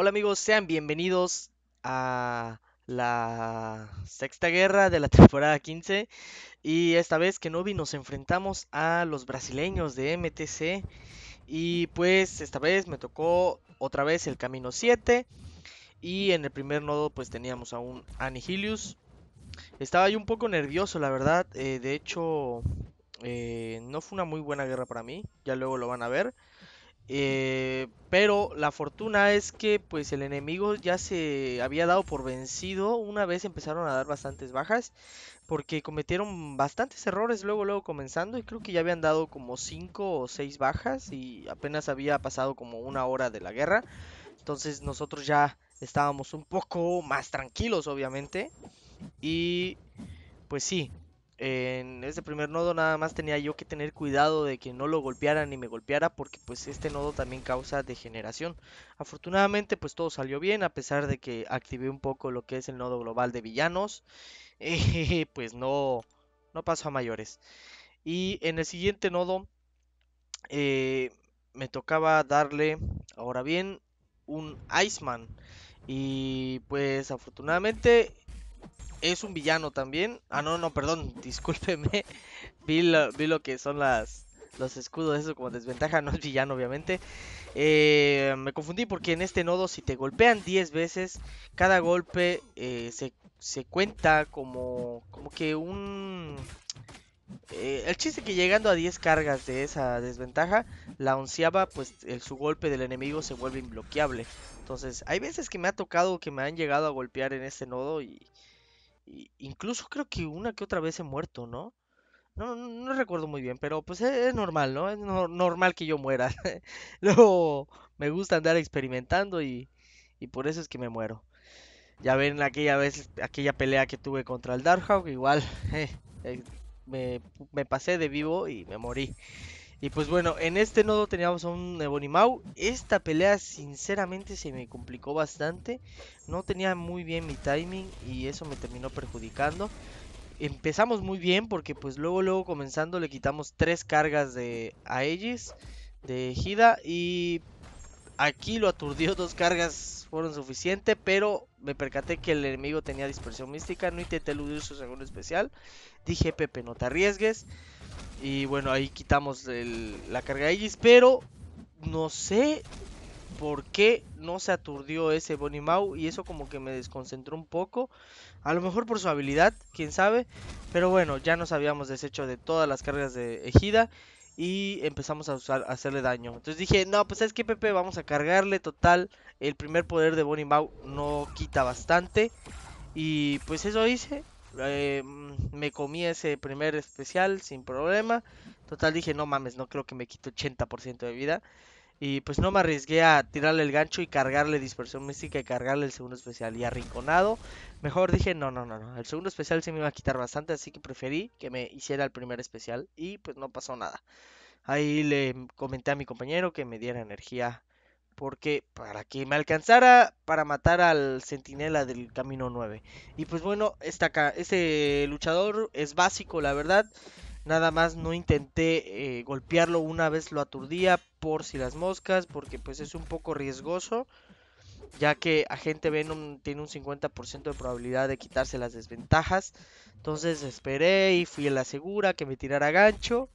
Hola amigos, sean bienvenidos a la sexta guerra de la temporada 15 y esta vez que no vi nos enfrentamos a los brasileños de MTC y pues esta vez me tocó otra vez el camino 7 y en el primer nodo pues teníamos a un Anihilius. Estaba yo un poco nervioso la verdad, eh, de hecho eh, no fue una muy buena guerra para mí, ya luego lo van a ver. Eh, pero la fortuna es que pues el enemigo ya se había dado por vencido. Una vez empezaron a dar bastantes bajas. Porque cometieron bastantes errores luego, luego comenzando. Y creo que ya habían dado como 5 o 6 bajas. Y apenas había pasado como una hora de la guerra. Entonces nosotros ya estábamos un poco más tranquilos, obviamente. Y pues sí, en ese primer nodo nada más tenía yo que tener cuidado de que no lo golpeara ni me golpeara porque pues este nodo también causa degeneración. Afortunadamente pues todo salió bien a pesar de que activé un poco lo que es el nodo global de villanos. Eh, pues no, no pasó a mayores. Y en el siguiente nodo eh, me tocaba darle, ahora bien, un Iceman. Y pues afortunadamente es un villano también. Ah, no, no, perdón, discúlpeme. Vi lo, que son las, los escudos, eso como desventaja, no es villano obviamente. Eh, me confundí porque en este nodo si te golpean 10 veces, cada golpe eh, se, cuenta como, como que un... Eh, el chiste que llegando a 10 cargas de esa desventaja, la onceaba pues el, su golpe del enemigo se vuelve inbloqueable... Entonces, hay veces que me ha tocado que me han llegado a golpear en este nodo y, incluso creo que una que otra vez he muerto, ¿no? No, no, recuerdo muy bien, pero pues e-, es, normal, ¿no? Es normal que yo muera. Luego me gusta andar experimentando y, y por eso es que me muero. Ya ven aquella vez, aquella pelea que tuve contra el Darkhawk, igual eh, eh, me, me pasé de vivo y me morí. Y pues bueno, en este nodo teníamos a un Ebonimau. Esta pelea sinceramente se me complicó bastante. No tenía muy bien mi timing y eso me terminó perjudicando. Empezamos muy bien porque pues luego luego comenzando le quitamos tres cargas de Aegis, de gida y aquí lo aturdió, dos cargas fueron suficientes, pero me percaté que el enemigo tenía dispersión mística, no intenté eludir su segundo especial. Dije, Pepe, no te arriesgues. Y bueno, ahí quitamos la carga de Aegis. Pero no sé por qué no se aturdió ese Bonnie mau Y eso como que me desconcentró un poco. A lo mejor por su habilidad, quién sabe. Pero bueno, ya nos habíamos deshecho de todas las cargas de Ejida. Y empezamos a, hacerle daño. Entonces dije, no, pues es que Pepe, vamos a cargarle total. El primer poder de Bonnie Mau no quita bastante. Y pues eso hice. Eh, mm, me comí ese primer especial sin problema. Total dije, no mames, no creo que me quite 80% de vida. Y pues no me arriesgué a tirarle el gancho y cargarle dispersión mística y cargarle el segundo especial. Y arrinconado, mejor dije, no, no, no, no. El segundo especial se me iba a quitar bastante, así que preferí que me hiciera el primer especial. Y pues no pasó nada. Ahí le comenté a mi compañero que me diera energía porque para que me alcanzara para matar al centinela del camino 9. Y pues bueno, este luchador es básico, la verdad. Nada más no intenté eh, golpearlo una vez lo aturdía por si las moscas, porque pues es un poco riesgoso, ya que a Agente Venom tiene un 50% de probabilidad de quitarse las desventajas. Entonces esperé y fui a la segura que me tirara gancho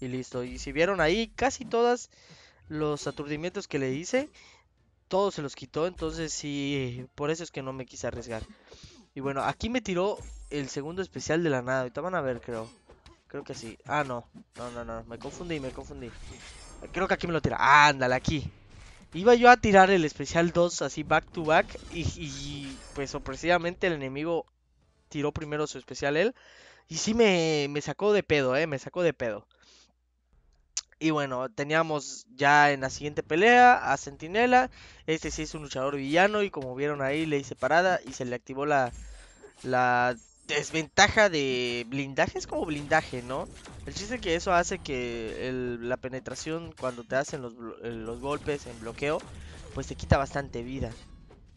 y listo. Y si vieron ahí, casi todas los aturdimientos que le hice, todos se los quitó, entonces sí, por eso es que no me quise arriesgar. Y bueno, aquí me tiró el segundo especial de la nada, ahorita van a ver creo. Creo que sí. Ah, no. No, no, no. Me confundí, me confundí. Creo que aquí me lo tira. ándale, aquí. Iba yo a tirar el especial 2 así back to back. Y, y pues sorpresivamente el enemigo tiró primero su especial él. Y sí me, me sacó de pedo, eh. Me sacó de pedo. Y bueno, teníamos ya en la siguiente pelea a Centinela Este sí es un luchador villano y como vieron ahí le hice parada y se le activó la, la desventaja de blindaje. Es como blindaje, ¿no? El chiste es que eso hace que la penetración cuando te hacen los, eh, los golpes en bloqueo, pues te quita bastante vida.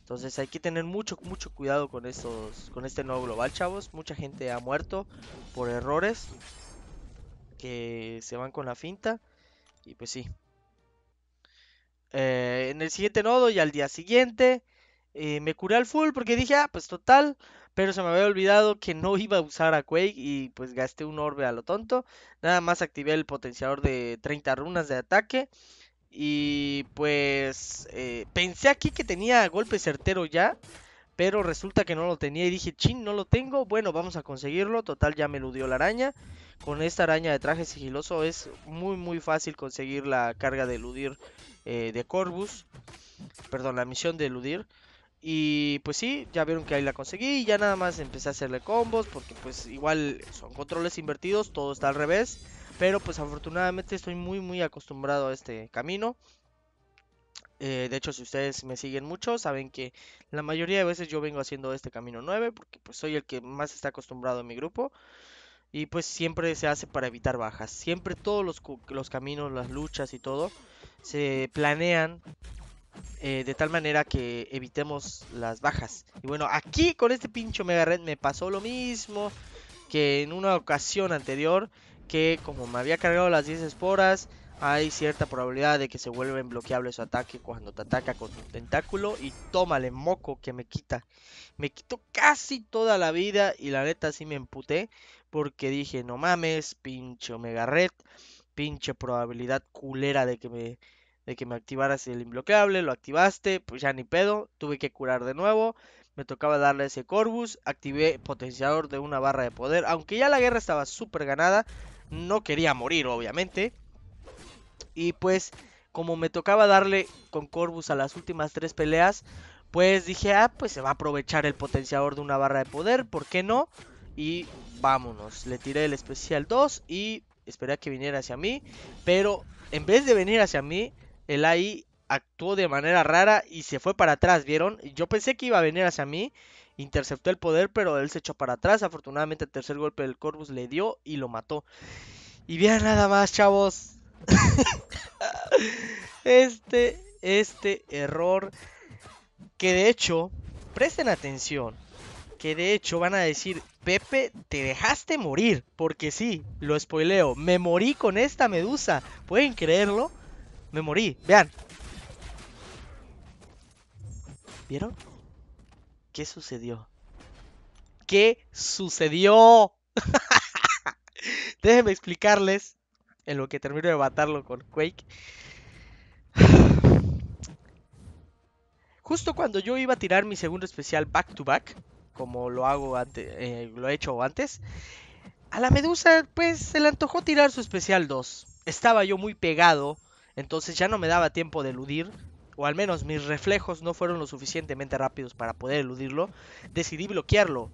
Entonces hay que tener mucho, mucho cuidado con estos, con este nuevo global, chavos. Mucha gente ha muerto por errores que se van con la finta. Y pues sí. Eh, en el siguiente nodo y al día siguiente eh, me curé al full porque dije, ah, pues total. Pero se me había olvidado que no iba a usar a Quake y pues gasté un orbe a lo tonto. Nada más activé el potenciador de 30 runas de ataque. Y pues eh, pensé aquí que tenía golpe certero ya. Pero resulta que no lo tenía y dije, chin, no lo tengo. Bueno, vamos a conseguirlo. Total, ya me lo dio la araña con esta araña de traje sigiloso es muy muy fácil conseguir la carga de eludir eh, de Corvus. Perdón, la misión de eludir. Y pues sí, ya vieron que ahí la conseguí. Y ya nada más empecé a hacerle combos. Porque pues igual son controles invertidos. Todo está al revés. Pero pues afortunadamente estoy muy muy acostumbrado a este camino. Eh, de hecho, si ustedes me siguen mucho, saben que la mayoría de veces yo vengo haciendo este camino 9. Porque pues soy el que más está acostumbrado en mi grupo. Y pues siempre se hace para evitar bajas. Siempre todos los, caminos, las luchas y todo se planean eh, de tal manera que evitemos las bajas. Y bueno, aquí con este pincho Mega Red me pasó lo mismo que en una ocasión anterior. Que como me había cargado las 10 esporas, hay cierta probabilidad de que se vuelva Inbloqueable su ataque cuando te ataca con tu tentáculo. Y tómale, moco, que me quita. Me quitó casi toda la vida y la neta sí me emputé. Porque dije, no mames, pinche Omega Red. Pinche probabilidad culera de que me, de que me activaras el imbloqueable. Lo activaste, pues ya ni pedo. Tuve que curar de nuevo. Me tocaba darle ese Corvus. Activé potenciador de una barra de poder. Aunque ya la guerra estaba súper ganada. No quería morir, obviamente. Y pues, como me tocaba darle con Corvus a las últimas tres peleas, pues dije, ah, pues se va a aprovechar el potenciador de una barra de poder, ¿por qué no? Y vámonos, le tiré el especial 2 y esperé a que viniera hacia mí, pero en vez de venir hacia mí, el AI actuó de manera rara y se fue para atrás, ¿vieron? Yo pensé que iba a venir hacia mí, interceptó el poder, pero él se echó para atrás, afortunadamente el tercer golpe del Corvus le dio y lo mató. Y bien, nada más, chavos, este, este error que de hecho, presten atención, que de hecho van a decir, Pepe, te dejaste morir, porque sí, lo spoileo, me morí con esta medusa, ¿pueden creerlo? Me morí, vean. ¿Vieron? ¿Qué sucedió? ¿Qué sucedió? Déjenme explicarles en lo que termino de matarlo con Quake. Justo cuando yo iba a tirar mi segundo especial back to back, como lo hago eh, lo he hecho antes, a la medusa pues se le antojó tirar su especial 2. Estaba yo muy pegado, entonces ya no me daba tiempo de eludir, o al menos mis reflejos no fueron lo suficientemente rápidos para poder eludirlo, decidí bloquearlo.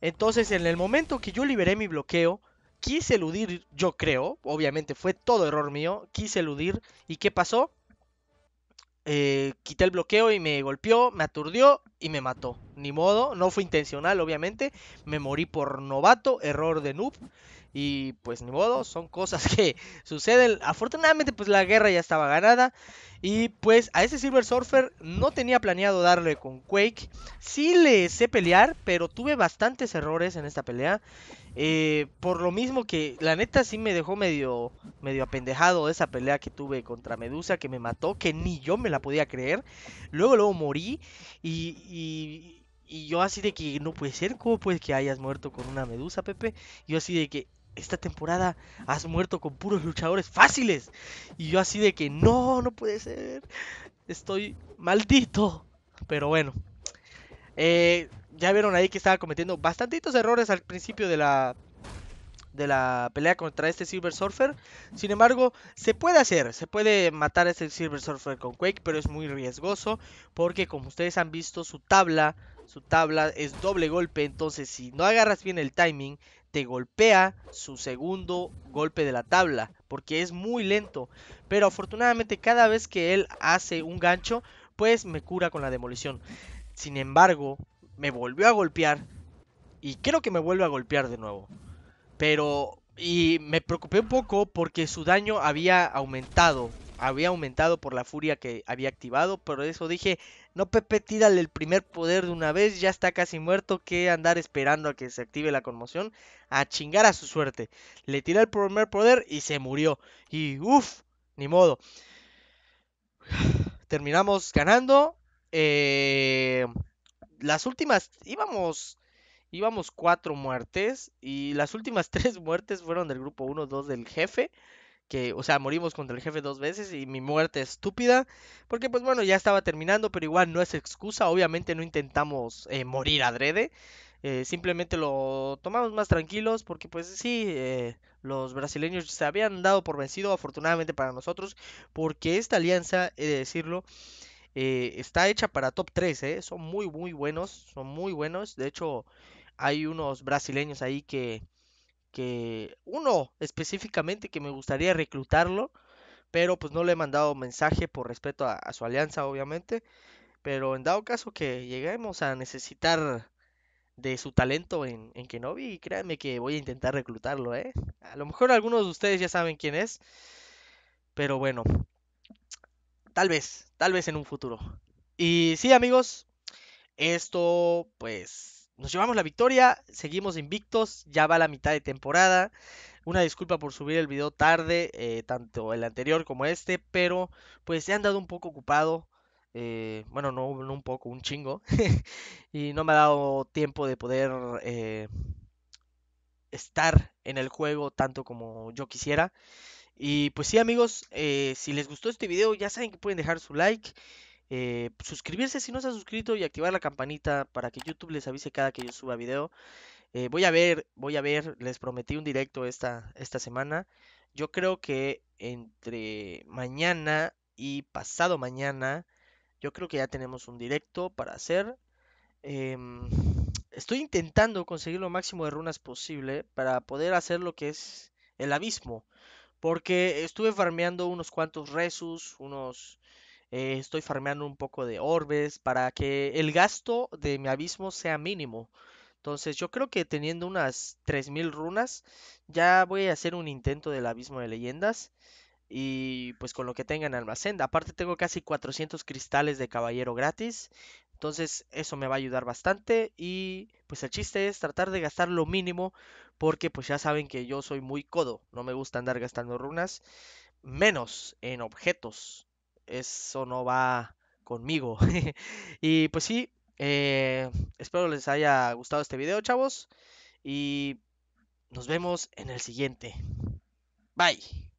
Entonces en el momento que yo liberé mi bloqueo, quise eludir, yo creo, obviamente fue todo error mío, quise eludir y ¿qué pasó? Eh, quité el bloqueo y me golpeó, me aturdió y me mató. Ni modo, no fue intencional, obviamente. Me morí por novato, error de noob. Y pues ni modo, son cosas que suceden. Afortunadamente, pues la guerra ya estaba ganada. Y pues a ese Silver Surfer no tenía planeado darle con Quake. Sí le sé pelear, pero tuve bastantes errores en esta pelea. Eh, por lo mismo que la neta sí me dejó medio, medio apendejado esa pelea que tuve contra Medusa que me mató, que ni yo me la podía creer. Luego, luego morí y, yo así de que no puede ser, ¿cómo puede que hayas muerto con una Medusa, Pepe? yo así de que esta temporada has muerto con puros luchadores fáciles. Y yo así de que no, no puede ser. Estoy maldito. Pero bueno. Eh, ya vieron ahí que estaba cometiendo bastantitos errores al principio de la de la pelea contra este Silver Surfer. Sin embargo, se puede hacer, se puede matar a este Silver Surfer con Quake, pero es muy riesgoso porque como ustedes han visto su tabla, su tabla es doble golpe, entonces si no agarras bien el timing te golpea su segundo golpe de la tabla porque es muy lento, pero afortunadamente cada vez que él hace un gancho, pues me cura con la demolición. Sin embargo, me volvió a golpear y creo que me vuelve a golpear de nuevo. Pero, y me preocupé un poco porque su daño había aumentado. Había aumentado por la furia que había activado. pero eso dije, no Pepe, tírale el primer poder de una vez. Ya está casi muerto. Que andar esperando a que se active la conmoción. A chingar a su suerte. Le tiré el primer poder y se murió. Y uff, ni modo. Terminamos ganando. Eh las últimas íbamos íbamos cuatro muertes y las últimas tres muertes fueron del grupo 1, 2 del jefe. Que, o sea, morimos contra el jefe dos veces y mi muerte estúpida. Porque, pues bueno, ya estaba terminando, pero igual no es excusa. Obviamente no intentamos eh, morir adrede. Eh, simplemente lo tomamos más tranquilos porque pues sí, eh, los brasileños se habían dado por vencido afortunadamente para nosotros porque esta alianza, he de decirlo, eh, está hecha para top 3, eh, son muy, muy buenos, son muy buenos. De hecho, hay unos brasileños ahí que, que uno específicamente que me gustaría reclutarlo, pero pues no le he mandado mensaje por respeto a, su alianza, obviamente. Pero en dado caso que lleguemos a necesitar de su talento en, en Kenobi, créanme que voy a intentar reclutarlo, ¿eh? A lo mejor algunos de ustedes ya saben quién es. Pero bueno, Tal vez, tal vez en un futuro. Y sí, amigos, esto pues nos llevamos la victoria, seguimos invictos, ya va la mitad de temporada. Una disculpa por subir el video tarde, eh, tanto el anterior como este, pero pues se han dado un poco ocupado. Eh, bueno, no, un poco, un chingo. y no me ha dado tiempo de poder eh, estar en el juego tanto como yo quisiera. Y pues sí amigos, eh, si les gustó este video ya saben que pueden dejar su like, eh, suscribirse si no se han suscrito y activar la campanita para que YouTube les avise cada que yo suba video. Eh, voy a ver, voy a ver, les prometí un directo esta, esta semana. Yo creo que entre mañana y pasado mañana, yo creo que ya tenemos un directo para hacer. Em, estoy intentando conseguir lo máximo de runas posible para poder hacer lo que es el abismo. Porque estuve farmeando unos cuantos resus, unos... Eh, estoy farmeando un poco de orbes para que el gasto de mi abismo sea mínimo. Entonces yo creo que teniendo unas 3000 runas ya voy a hacer un intento del abismo de leyendas. Y pues con lo que tenga en almacén. Aparte tengo casi 400 cristales de caballero gratis. Entonces eso me va a ayudar bastante y pues el chiste es tratar de gastar lo mínimo porque pues ya saben que yo soy muy codo, no me gusta andar gastando runas, menos en objetos, eso no va conmigo. y pues sí, eh, espero les haya gustado este video chavos y nos vemos en el siguiente. Bye.